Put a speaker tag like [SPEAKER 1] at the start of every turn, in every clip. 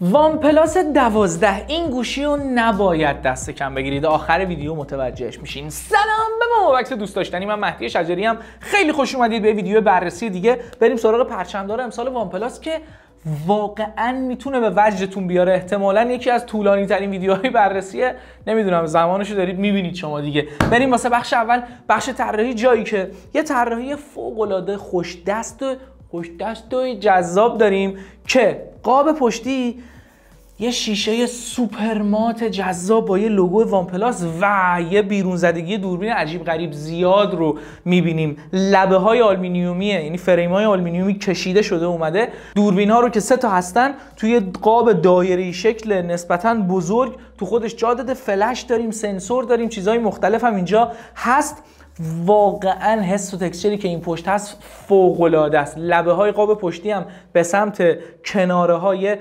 [SPEAKER 1] وان پلاس دوازده این گوشی رو نباید دست کم بگیرید آخر ویدیو متوجهش میشین سلام به ما وقت دوست داشتنی من مهدی شجری هم خیلی خوش اومدید به ویدیو بررسی دیگه بریم سراغ پرچمدار امسال وان پلاس که واقعا میتونه به وجدتون بیاره احتمالا یکی از طولانی ترین ویدیوهای بررسیه نمیدونم زمانشو دارید میبینید شما دیگه بریم واسه بخش اول بخش طراحی جایی که یه طراحی فوق العاده خوش دست خوش دست و جذاب داریم که قاب پشتی یه شیشه سوپرمات جذاب با یه لوگو وانپلاس و یه بیرون زدگی دوربین عجیب غریب زیاد رو میبینیم لبه های آلمینیومیه یعنی فریم های آلمینیومی کشیده شده اومده دوربین ها رو که سه تا هستن توی قاب دایری شکل نسبتا بزرگ تو خودش جا فلش داریم سنسور داریم چیزهای مختلف هم اینجا هست واقعا حس و تکسچری که این پشت هست فوق العاده است لبه های قاب پشتی هم به سمت کناره های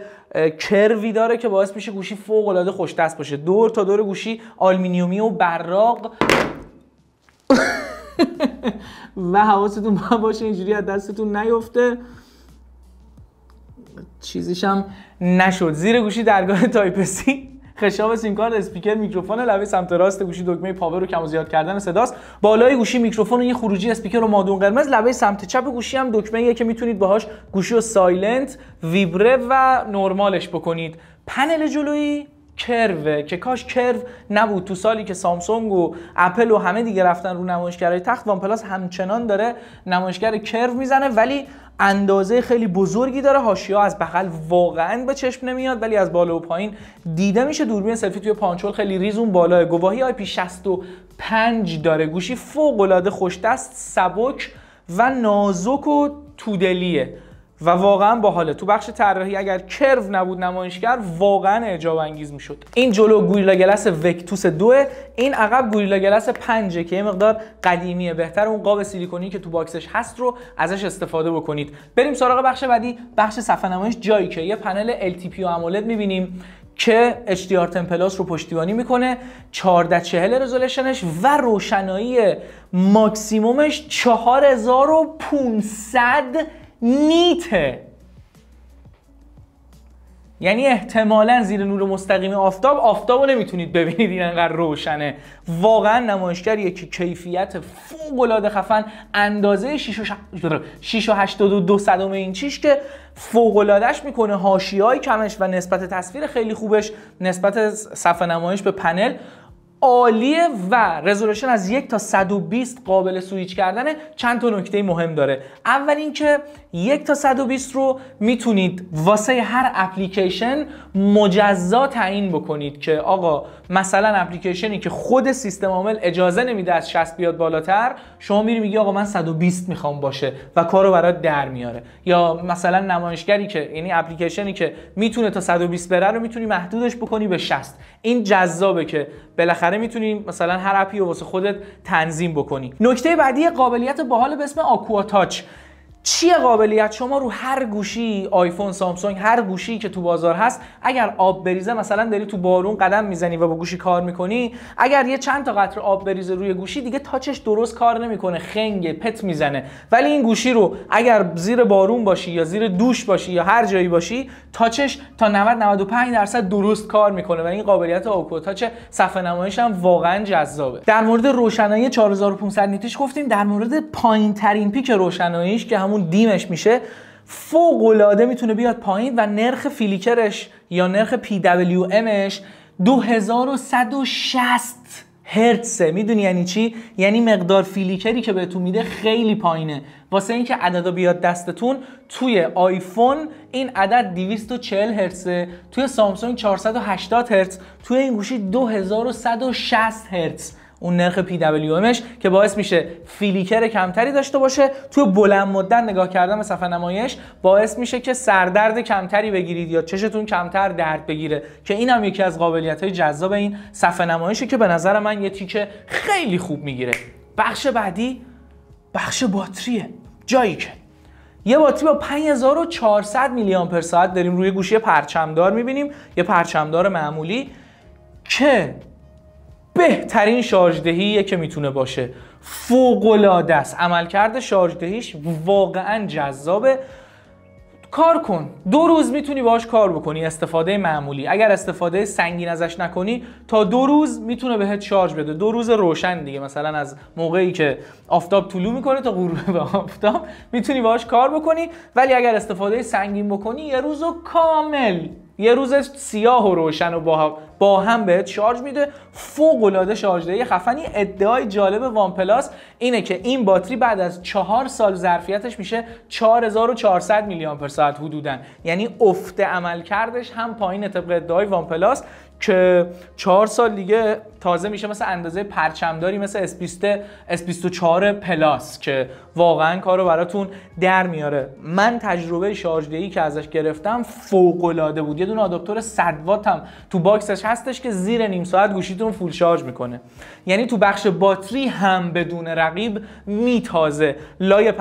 [SPEAKER 1] کروی داره که باعث میشه گوشی فوق العاده خوش دست باشه دور تا دور گوشی آلومینیومی و براق و حواستون باشه اینجوری از دستتون نیفته چیزیشم نشد زیر گوشی درگاه تایپ سی خشاب کارت اسپیکر میکروفون لبه سمت راست گوشی دکمه پاور رو کم و زیاد کردن صداست بالای گوشی میکروفون و یه خروجی اسپیکر و مادون قرمز لبه سمت چپ گوشی هم دکمه که میتونید باهاش گوشی رو سایلنت ویبره و نرمالش بکنید پنل جلویی کروه که کاش کرو نبود تو سالی که سامسونگ و اپل و همه دیگه رفتن رو نمایشگرهای تخت وان پلاس همچنان داره نمایشگر کرو میزنه ولی اندازه خیلی بزرگی داره ها از بغل واقعا به چشم نمیاد ولی از بالا و پایین دیده میشه دوربین سلفی توی پانچول خیلی اون بالاه گواهی آی پی 65 داره گوشی فوق العاده خوش دست سبک و نازک و تودلیه و واقعا باحاله تو بخش طراحی اگر کرو نبود نمایشگر واقعا اعجاب انگیز میشد این جلو گوریلا گلس وکتوس دوه این عقب گوریلا گلس 5 که یه مقدار قدیمیه بهتر اون قاب سیلیکونی که تو باکسش هست رو ازش استفاده بکنید بریم سراغ بخش بعدی بخش صفحه نمایش جایی که یه پنل LTP و AMOLED میبینیم که HDR 10 پلاس رو پشتیبانی میکنه 1440 رزولوشنش و روشنایی ماکسیمومش 4500 نیته یعنی احتمالا زیر نور مستقیم آفتاب آفتاب رو نمیتونید ببینید این انقدر روشنه واقعا نمایشگریه که کیفیت فوق العاده خفن اندازه 6 و 2 صدم اینچیش که فوق العادهش میکنه های کمش و نسبت تصویر خیلی خوبش نسبت صفحه نمایش به پنل عالیه و رزولوشن از یک تا 120 قابل سویچ کردنه چند تا نکته مهم داره اول اینکه یک تا 120 رو میتونید واسه هر اپلیکیشن مجزا تعیین بکنید که آقا مثلا اپلیکیشنی که خود سیستم عامل اجازه نمیده از 60 بیاد بالاتر شما میری میگی آقا من 120 میخوام باشه و کارو برات در میاره یا مثلا نمایشگری که یعنی اپلیکیشنی که میتونه تا 120 بره رو میتونی محدودش بکنی به 60 این جذابه که بالاخره بالاخره میتونی مثلا هر اپی رو واسه خودت تنظیم بکنی نکته بعدی قابلیت باحال به اسم آکواتاچ چیه قابلیت شما رو هر گوشی آیفون سامسونگ هر گوشی که تو بازار هست اگر آب بریزه مثلا داری تو بارون قدم میزنی و با گوشی کار میکنی اگر یه چند تا قطر آب بریزه روی گوشی دیگه تاچش درست کار نمیکنه خنگ پت میزنه ولی این گوشی رو اگر زیر بارون باشی یا زیر دوش باشی یا هر جایی باشی تاچش تا 90 95 درصد درست کار میکنه و این قابلیت آکو تاچ صفحه نمایش هم واقعا جذابه در مورد روشنایی 4500 نیتش گفتیم در مورد پایین ترین پیک روشناییش که همون دیمش میشه فوق العاده میتونه بیاد پایین و نرخ فیلیکرش یا نرخ PWMش 2160 هرتزه میدونی یعنی چی یعنی مقدار فیلیکری که بهتون میده خیلی پایینه واسه اینکه عددا بیاد دستتون توی آیفون این عدد 240 هرتزه توی سامسونگ 480 هرتز توی این گوشی 2160 هرتز اون نرخ PWMش که باعث میشه فیلیکر کمتری داشته باشه تو بلند مدت نگاه کردن به صفحه نمایش باعث میشه که سردرد کمتری بگیرید یا چشتون کمتر درد بگیره که این هم یکی از قابلیت های جذاب این صفحه نمایشه که به نظر من یه تیکه خیلی خوب میگیره بخش بعدی بخش باتریه جایی که یه باتری با 5400 میلی آمپر ساعت داریم روی گوشی پرچمدار میبینیم یه پرچمدار معمولی که بهترین شارژدهیه که میتونه باشه فوقلاده است عملکرد شارژدهیش واقعا جذابه کار کن دو روز میتونی باش کار بکنی استفاده معمولی اگر استفاده سنگین ازش نکنی تا دو روز میتونه بهت شارژ بده دو روز روشن دیگه مثلا از موقعی که آفتاب طلوع میکنه تا غروب به آفتاب میتونی باش کار بکنی ولی اگر استفاده سنگین بکنی یه روز کامل یه روز سیاه و روشن و با با هم بهت شارژ میده فوق العاده شارژ دهی خفنی ادعای جالب وان پلاس اینه که این باتری بعد از چهار سال ظرفیتش میشه 4400 میلی آمپر ساعت حدودا یعنی افت عمل کردش هم پایین طبق ادعای وان پلاس که چهار سال دیگه تازه میشه مثل اندازه پرچمداری مثل S24 پلاس که واقعا کار رو براتون در میاره من تجربه شارژ دهی که ازش گرفتم فوق العاده بود یه دونه آداپتور 100 هم تو باکسش هستش که زیر نیم ساعت گوشیتون فول شارژ میکنه یعنی تو بخش باتری هم بدون رقیب میتازه لای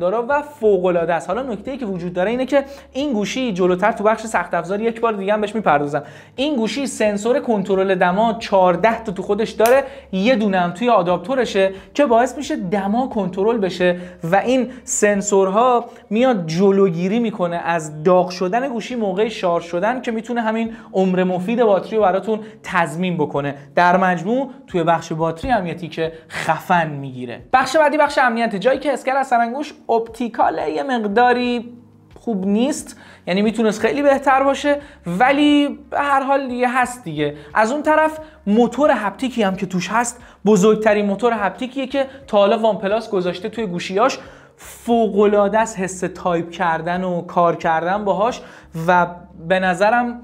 [SPEAKER 1] داره و فوق العاده است حالا نکته ای که وجود داره اینه که این گوشی جلوتر تو بخش سخت افزار یک بار دیگه هم بهش میپردازم این گوشی سنسور کنترل دما 14 تا تو خودش داره یه دونه هم توی آداپتورشه که باعث میشه دما کنترل بشه و این سنسورها میاد جلوگیری میکنه از داغ شدن گوشی موقع شارژ شدن که میتونه همین عمر مفید باتری رو براتون تضمین بکنه در مجموع توی بخش باتری هم که خفن میگیره بخش بعدی بخش امنیت جایی که اسکر از سرانگوش اپتیکاله یه مقداری خوب نیست یعنی میتونست خیلی بهتر باشه ولی به هر حال دیگه هست دیگه از اون طرف موتور هپتیکی هم که توش هست بزرگترین موتور هپتیکیه که تا حالا وان پلاس گذاشته توی گوشیاش فوقلاده است حس تایپ کردن و کار کردن باهاش و به نظرم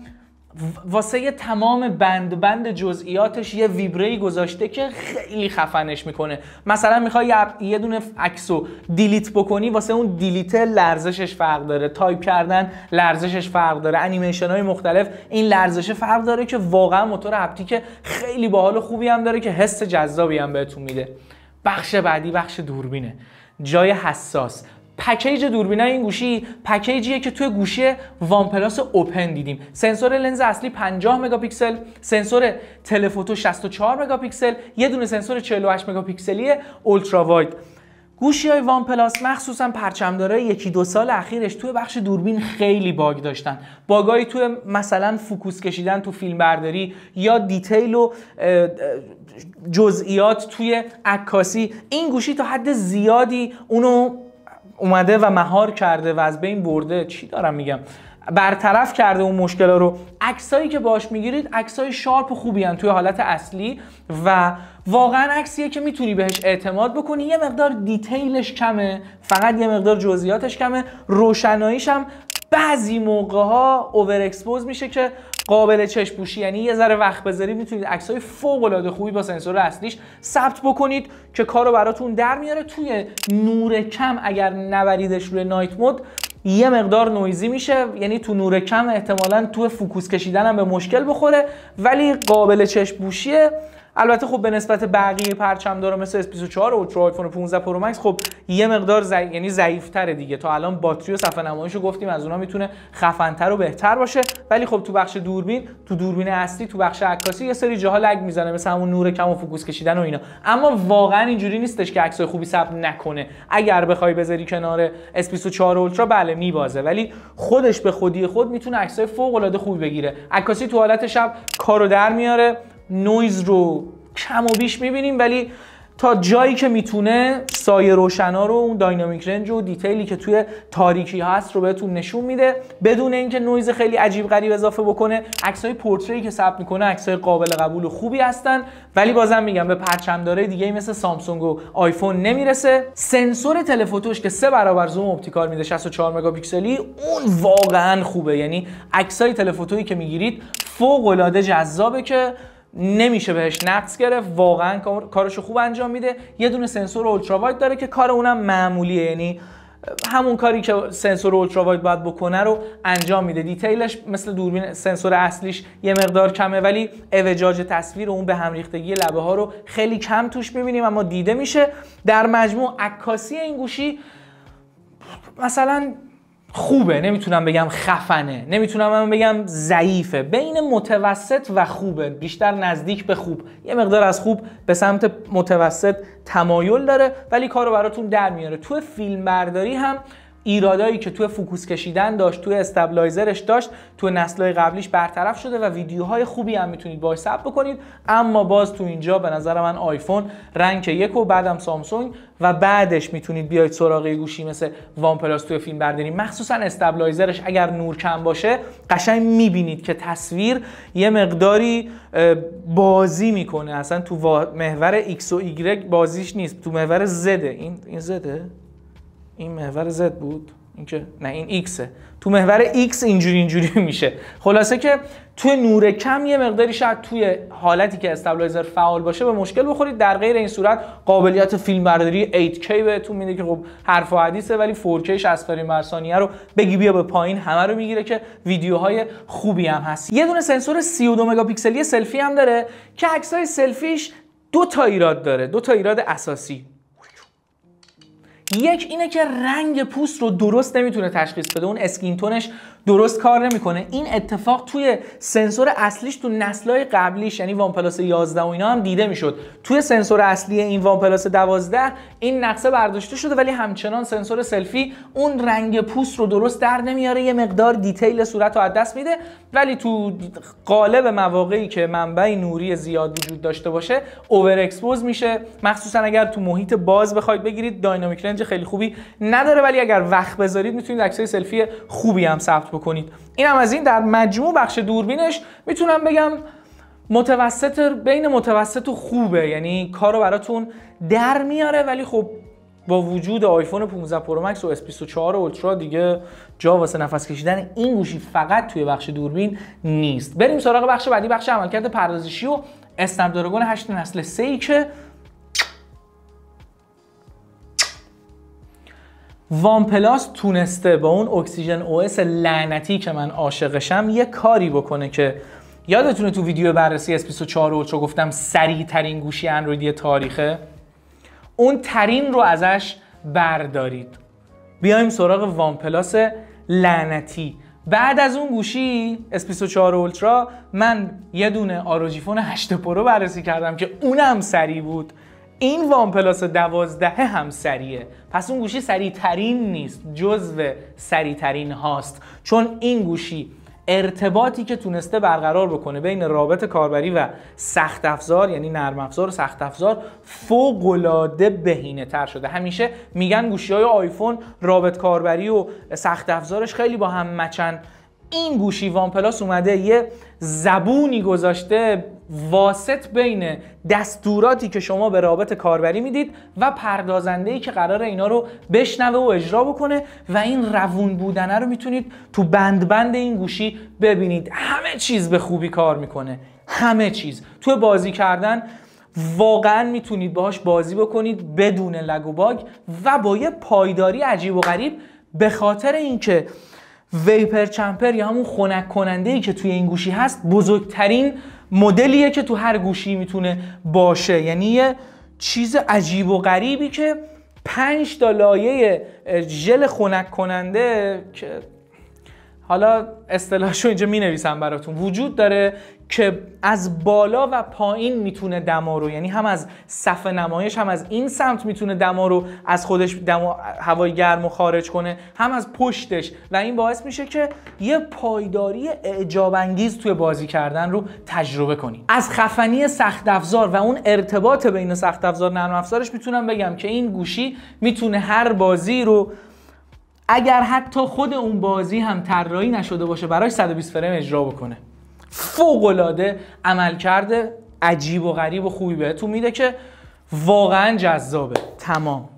[SPEAKER 1] واسه تمام بند بند جزئیاتش یه ویبری گذاشته که خیلی خفنش میکنه مثلا میخوای یه دونه عکسو دیلیت بکنی واسه اون دیلیت لرزشش فرق داره تایپ کردن لرزشش فرق داره انیمیشن های مختلف این لرزش فرق داره که واقعا موتور هپتیک خیلی باحال خوبی هم داره که حس جذابی هم بهتون میده بخش بعدی بخش دوربینه جای حساس پکیج دوربینای این گوشی پکیجیه که توی گوشی وان پلاس اوپن دیدیم سنسور لنز اصلی 50 مگاپیکسل سنسور تلفوتو 64 مگاپیکسل یه دونه سنسور 48 مگاپیکسلی اولترا واید گوشی های وان پلاس مخصوصا داره. یکی دو سال اخیرش توی بخش دوربین خیلی باگ داشتن باگایی توی مثلا فوکوس کشیدن تو فیلم برداری یا دیتیل و جزئیات توی عکاسی این گوشی تا حد زیادی اونو اومده و مهار کرده و از بین برده چی دارم میگم برطرف کرده اون ها رو عکسایی که باش میگیرید عکسای شارپ و خوبی توی حالت اصلی و واقعا عکسیه که میتونی بهش اعتماد بکنی یه مقدار دیتیلش کمه فقط یه مقدار جزئیاتش کمه روشناییش هم بعضی موقع ها اوور میشه که قابل چشم پوشی یعنی یه ذره وقت بذاری میتونید عکسای فوق العاده خوبی با سنسور اصلیش ثبت بکنید که کارو براتون در میاره توی نور کم اگر نبریدش روی نایت مود یه مقدار نویزی میشه یعنی تو نور کم احتمالا تو فوکوس کشیدن هم به مشکل بخوره ولی قابل چشم پوشیه البته خب به نسبت بقیه پرچم داره مثل S24 اولترا آیفون 15 پرو مکس خب یه مقدار زی... یعنی تره دیگه تا الان باتری و صفحه نمایش رو گفتیم از اونها میتونه خفنتر و بهتر باشه ولی خب تو بخش دوربین تو دوربین اصلی تو بخش عکاسی یه سری جاها لگ میزنه مثل همون نور کم و فوکوس کشیدن و اینا اما واقعا اینجوری نیستش که عکسای خوبی ثبت نکنه اگر بخوای بذاری کنار S24 اولترا بله میبازه ولی خودش به خودی خود میتونه عکسای فوق العاده خوبی بگیره عکاسی تو حالت شب کارو در میاره نویز رو کم و بیش میبینیم ولی تا جایی که میتونه سایه روشنا رو اون داینامیک رنج و دیتیلی که توی تاریکی هست رو بهتون نشون میده بدون اینکه نویز خیلی عجیب غریب اضافه بکنه عکسای پورتری که ثبت میکنه عکسای قابل قبول و خوبی هستن ولی بازم میگم به داره دیگه مثل سامسونگ و آیفون نمیرسه سنسور تلفوتوش که سه برابر زوم اپتیکال میده 64 مگاپیکسلی اون واقعا خوبه یعنی عکسای تلفوتویی که میگیرید فوق العاده جذابه که نمیشه بهش نقص گرفت واقعا کارشو خوب انجام میده یه دونه سنسور اولترا واید داره که کار اونم معمولیه یعنی همون کاری که سنسور اولترا واید باید بکنه رو انجام میده دیتیلش مثل دوربین سنسور اصلیش یه مقدار کمه ولی اوجاج تصویر اون به هم ریختگی لبه ها رو خیلی کم توش میبینیم اما دیده میشه در مجموع عکاسی این گوشی مثلا خوبه نمیتونم بگم خفنه نمیتونم هم بگم ضعیفه بین متوسط و خوبه بیشتر نزدیک به خوب یه مقدار از خوب به سمت متوسط تمایل داره ولی کارو براتون در میاره تو فیلم برداری هم ایرادایی که تو فوکوس کشیدن داشت تو استبلایزرش داشت تو نسلهای قبلیش برطرف شده و ویدیوهای خوبی هم میتونید باهاش ثبت بکنید اما باز تو اینجا به نظر من آیفون رنگ یک و بعدم سامسونگ و بعدش میتونید بیاید سراغ گوشی مثل وان پلاس توی فیلم برداری مخصوصا استابلایزرش اگر نور کم باشه قشنگ میبینید که تصویر یه مقداری بازی میکنه اصلا تو محور X و ایگرگ بازیش نیست تو محور زده این این زده این محور Z بود اینکه نه این Xه، تو محور X اینجوری اینجوری میشه خلاصه که توی نور کم یه مقداری شاید توی حالتی که استابلایزر فعال باشه به مشکل بخورید در غیر این صورت قابلیت فیلمبرداری 8K بهتون میده که خب حرف و ولی 4K 60 فریم بر ثانیه رو بگی بیا به پایین همه رو میگیره که ویدیوهای خوبی هم هست یه دونه سنسور 32 مگاپیکسلی سلفی هم داره که عکسای سلفیش دو تا ایراد داره دو تا ایراد اساسی یک اینه که رنگ پوست رو درست نمیتونه تشخیص بده اون اسکین تونش درست کار نمیکنه این اتفاق توی سنسور اصلیش تو نسل‌های قبلیش یعنی وان پلاس 11 و اینا هم دیده میشد توی سنسور اصلی این وان پلاس 12 این نقصه برداشته شده ولی همچنان سنسور سلفی اون رنگ پوست رو درست در نمیاره یه مقدار دیتیل صورت رو از دست میده ولی تو قالب مواقعی که منبع نوری زیاد وجود داشته باشه اوور اکسپوز میشه مخصوصا اگر تو محیط باز بخواید بگیرید داینامیک رنج خیلی خوبی نداره ولی اگر وقت بذارید میتونید عکسای سلفی خوبی هم ثبت بکنید اینم از این در مجموع بخش دوربینش میتونم بگم متوسط بین متوسط و خوبه یعنی کارو براتون در میاره ولی خب با وجود آیفون 15 پرو مکس و اس 24 اولترا دیگه جا واسه نفس کشیدن این گوشی فقط توی بخش دوربین نیست بریم سراغ بخش بعدی بخش عملکرد پردازشی و اسنپ دراگون 8 نسل 3 که وان پلاس تونسته با اون اکسیژن او اس لعنتی که من عاشقشم یه کاری بکنه که یادتونه تو ویدیو بررسی S24 اولترا گفتم سریع ترین گوشی اندرویدی تاریخه اون ترین رو ازش بردارید بیایم سراغ وان پلاس لعنتی بعد از اون گوشی اس 24 اولترا من یه دونه آروجیفون 8 پرو بررسی کردم که اونم سری بود این وان پلاس دوازده هم سریه پس اون گوشی سریع ترین نیست جزو سریع ترین هاست چون این گوشی ارتباطی که تونسته برقرار بکنه بین رابط کاربری و سخت افزار یعنی نرم افزار و سخت افزار فوق العاده بهینه تر شده همیشه میگن گوشی های آیفون رابط کاربری و سخت افزارش خیلی با هم مچن این گوشی وان پلاس اومده یه زبونی گذاشته واسط بین دستوراتی که شما به رابط کاربری میدید و پردازنده ای که قرار اینا رو بشنوه و اجرا بکنه و این روون بودنه رو میتونید تو بند بند این گوشی ببینید همه چیز به خوبی کار میکنه همه چیز تو بازی کردن واقعا میتونید باهاش بازی بکنید بدون لگ و باگ و با یه پایداری عجیب و غریب به خاطر اینکه ویپر چمپر یا همون خنک کننده ای که توی این گوشی هست بزرگترین مدلیه که تو هر گوشی میتونه باشه یعنی یه چیز عجیب و غریبی که پنج تا لایه ژل خنک کننده که حالا اصطلاحشو اینجا می نویسم براتون وجود داره که از بالا و پایین میتونه دما رو یعنی هم از صف نمایش هم از این سمت میتونه دما رو از خودش دما هوای گرم و خارج کنه هم از پشتش و این باعث میشه که یه پایداری اعجاب انگیز توی بازی کردن رو تجربه کنی از خفنی سخت افزار و اون ارتباط بین سخت افزار نرم افزارش میتونم بگم که این گوشی میتونه هر بازی رو اگر حتی خود اون بازی هم طراحی نشده باشه برای 120 فریم اجرا بکنه فوق العاده عمل کرده عجیب و غریب و خوبی بهتون میده که واقعا جذابه تمام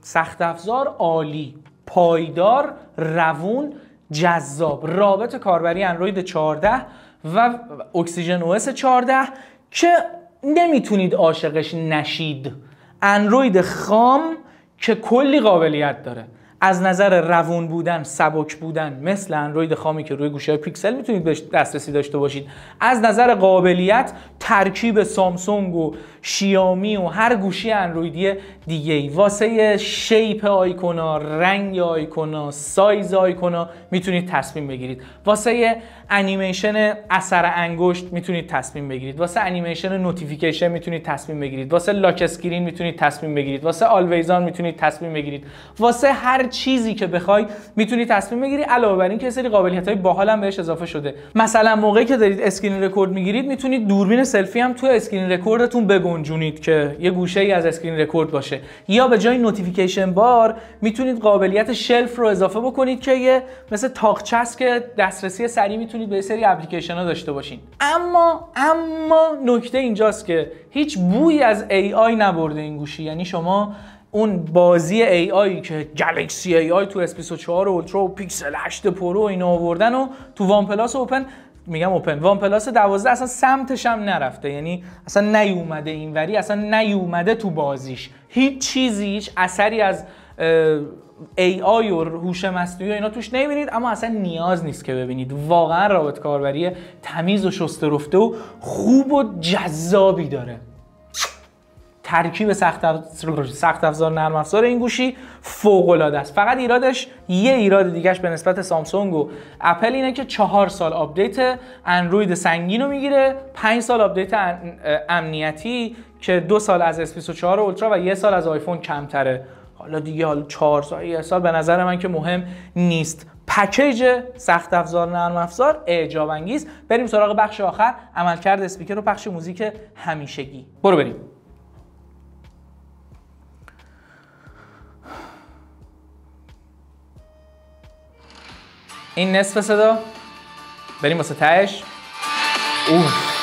[SPEAKER 1] سخت افزار عالی پایدار روون جذاب رابط کاربری اندروید 14 و اکسیژن او 14 که نمیتونید عاشقش نشید اندروید خام که کلی قابلیت داره از نظر روون بودن سبک بودن مثل اندروید خامی که روی گوشه پیکسل میتونید بهش دسترسی داشته باشید از نظر قابلیت ترکیب سامسونگ و شیامی و هر گوشی اندرویدی دیگه ای واسه شیپ آیکونا رنگ آیکونا سایز آیکونا میتونید تصمیم بگیرید واسه انیمیشن اثر انگشت میتونید تصمیم بگیرید واسه انیمیشن نوتیفیکیشن میتونید تصمیم بگیرید واسه لاک اسکرین میتونید تصمیم بگیرید واسه آلویزان میتونید تصمیم بگیرید واسه هر چیزی که بخوای میتونید تصمیم بگیری علاوه بر این که سری قابلیت های باحال هم بهش اضافه شده مثلا موقعی که دارید اسکرین رکورد میگیرید میتونید دوربین سلفی هم تو اسکرین رکوردتون بگنجونید که یه گوشه ای از اسکرین رکورد باشه یا به جای نوتیفیکیشن بار میتونید قابلیت شلف رو اضافه بکنید که یه مثل تاقچس که دسترسی سریع میتونید به سری اپلیکیشن ها داشته باشین اما اما نکته اینجاست که هیچ بویی از AI نبرده این گوشی یعنی شما اون بازی AI که گلکسی AI تو S24 اولترا و پیکسل 8 پرو و اینا آوردن و تو وان پلاس اوپن میگم اوپن وان پلاس 12 اصلا سمتش هم نرفته یعنی اصلا نیومده اینوری اصلا نیومده تو بازیش هیچ چیزی هیچ اثری از ای آی و هوش مصنوعی اینا توش نمیبینید اما اصلا نیاز نیست که ببینید واقعا رابط کاربری تمیز و شسته رفته و خوب و جذابی داره ترکیب سخت, سخت افزار نرم افزار این گوشی فوق العاده است فقط ایرادش یه ایراد دیگهش به نسبت سامسونگ و اپل اینه که چهار سال آپدیت اندروید سنگین رو میگیره پنج سال آپدیت امنیتی که دو سال از S24 اولترا و یه سال از آیفون کمتره حالا دیگه حالا چهار سال یه سال به نظر من که مهم نیست پکیج سخت افزار نرم افزار اعجاب انگیز بریم سراغ بخش آخر عملکرد اسپیکر و پخش موزیک همیشگی برو بریم این نصف صدا بریم واسه تهش اوه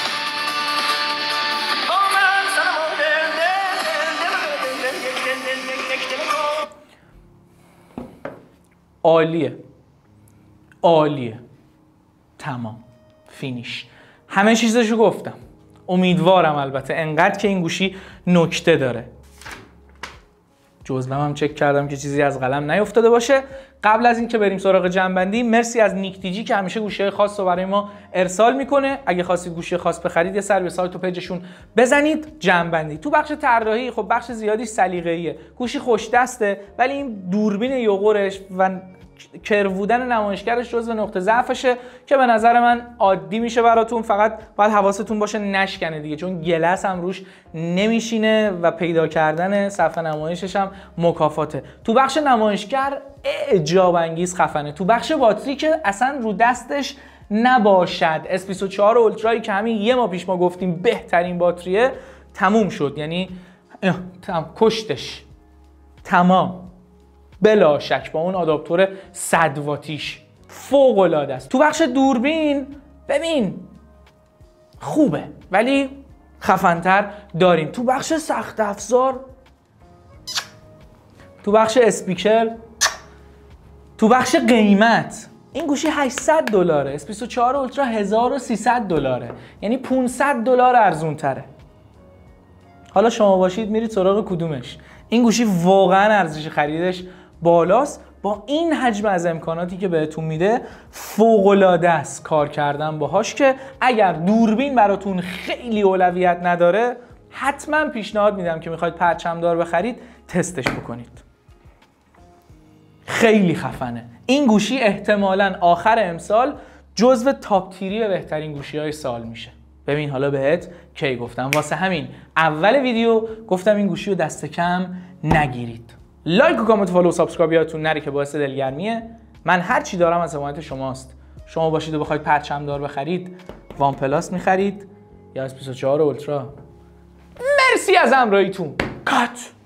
[SPEAKER 1] عالیه عالیه تمام فینیش همه چیزشو گفتم امیدوارم البته انقدر که این گوشی نکته داره جزوه‌م هم چک کردم که چیزی از قلم نیفتاده باشه قبل از اینکه بریم سراغ جنبندی مرسی از نیکتیجی که همیشه گوشه خاص رو برای ما ارسال میکنه اگه خواستید گوشه خاص بخرید یه سر به سایت و پیجشون بزنید جنبندی تو بخش طراحی خب بخش زیادی سلیقه‌ایه گوشی خوش دسته ولی این دوربین یوغورش و کرو بودن نمایشگرش جزو نقطه ضعفشه که به نظر من عادی میشه براتون فقط باید حواستون باشه نشکنه دیگه چون گلس هم روش نمیشینه و پیدا کردن صفحه نمایشش هم مکافاته تو بخش نمایشگر اعجاب انگیز خفنه تو بخش باتری که اصلا رو دستش نباشد S24 اولترایی که همین یه ما پیش ما گفتیم بهترین باتریه تموم شد یعنی کشتش تمام بلا شک با اون آداپتور 100 واتیش فوق العاده است تو بخش دوربین ببین خوبه ولی خفنتر داریم تو بخش سخت افزار تو بخش اسپیکر تو بخش قیمت این گوشی 800 دلاره S24 اولترا 1300 دلاره یعنی 500 دلار ارزون تره حالا شما باشید میرید سراغ کدومش این گوشی واقعا ارزش خریدش بالاست با این حجم از امکاناتی که بهتون میده فوقالعاده است کار کردن باهاش که اگر دوربین براتون خیلی اولویت نداره حتما پیشنهاد میدم که میخواید پرچمدار بخرید تستش بکنید خیلی خفنه این گوشی احتمالا آخر امسال جزو تاپ تیری بهترین گوشی های سال میشه ببین حالا بهت کی گفتم واسه همین اول ویدیو گفتم این گوشی رو دست کم نگیرید لایک و کامنت فالو و سابسکرایب یادتون نره که باعث دلگرمیه من هر چی دارم از حمایت شماست شما باشید و بخواید پرچم دار بخرید وان پلاس میخرید یا اس 24 اولترا مرسی از همراهیتون کات